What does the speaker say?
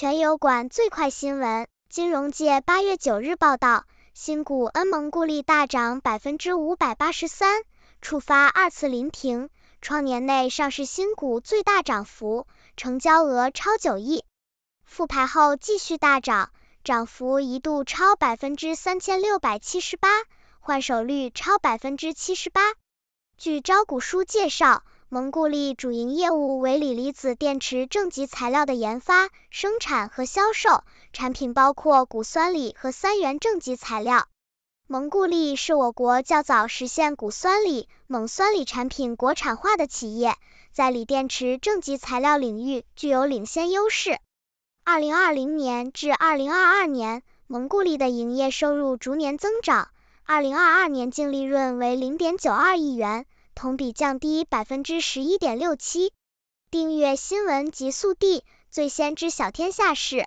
全油管最快新闻：金融界八月九日报道，新股恩盟固利大涨百分之五百八十三，触发二次临停，创年内上市新股最大涨幅，成交额超九亿。复牌后继续大涨，涨幅一度超百分之三千六百七十八，换手率超百分之七十八。据招股书介绍。蒙固利主营业务为锂离子电池正极材料的研发、生产和销售，产品包括钴酸锂和三元正极材料。蒙固利是我国较早实现钴酸锂、锰酸锂产品国产化的企业，在锂电池正极材料领域具有领先优势。二零二零年至二零二二年，蒙固利的营业收入逐年增长，二零二二年净利润为零点九二亿元。同比降低百分之十一点六七。订阅新闻极速递，最先知晓天下事。